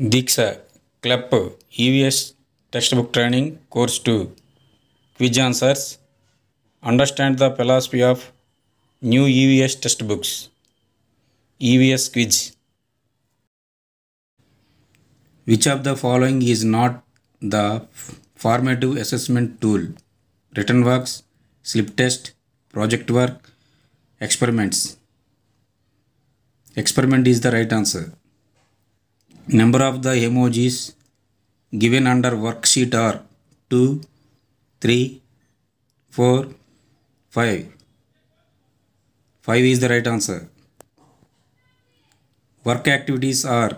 दीक्ष club EVS text book trainee course two quiz answers understand the philosophy of new EVS text books EVS quiz which of the following is not the formative assessment tool written work slip test project work experiments experiment is the right answer Number of the emojis given under worksheet are 2, 3, 4, 5. 5 is the right answer. Work activities are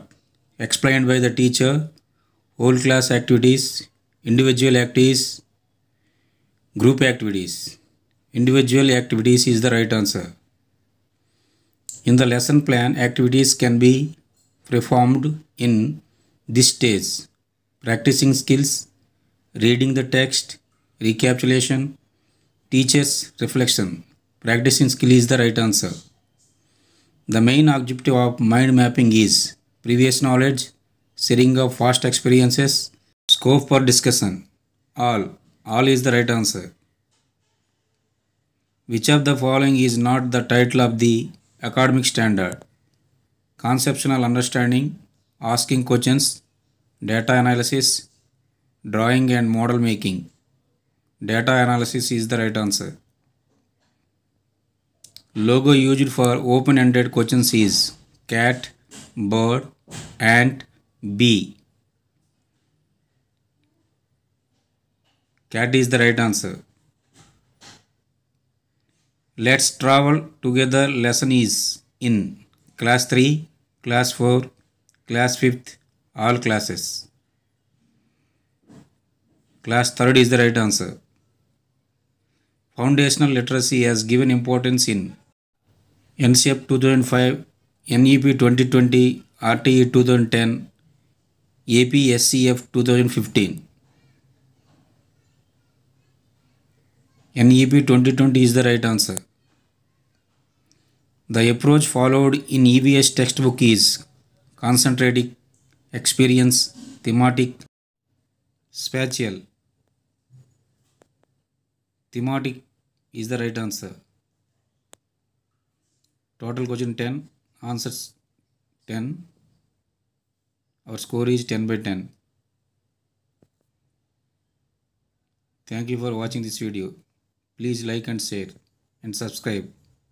explained by the teacher, whole class activities, individual activities, group activities. Individual activities is the right answer. In the lesson plan, activities can be performed in this stage practicing skills, reading the text, recapitulation, teacher's reflection. Practicing skill is the right answer. The main objective of mind mapping is previous knowledge, sharing of past experiences, scope for discussion. All. All is the right answer. Which of the following is not the title of the academic standard? conceptual understanding, asking questions, data analysis, drawing and model making. Data analysis is the right answer. Logo used for open-ended questions is cat, bird, ant, bee. Cat is the right answer. Let's travel together lesson is in class 3 class 4, class 5th, all classes. Class 3rd is the right answer. Foundational literacy has given importance in NCEP 2005, NEP 2020, RTE 2010, APSCF 2015. NEP 2020 is the right answer. The approach followed in EVS textbook is concentrated experience, thematic, spatial. Thematic is the right answer. Total question 10, answers 10. Our score is 10 by 10. Thank you for watching this video. Please like and share and subscribe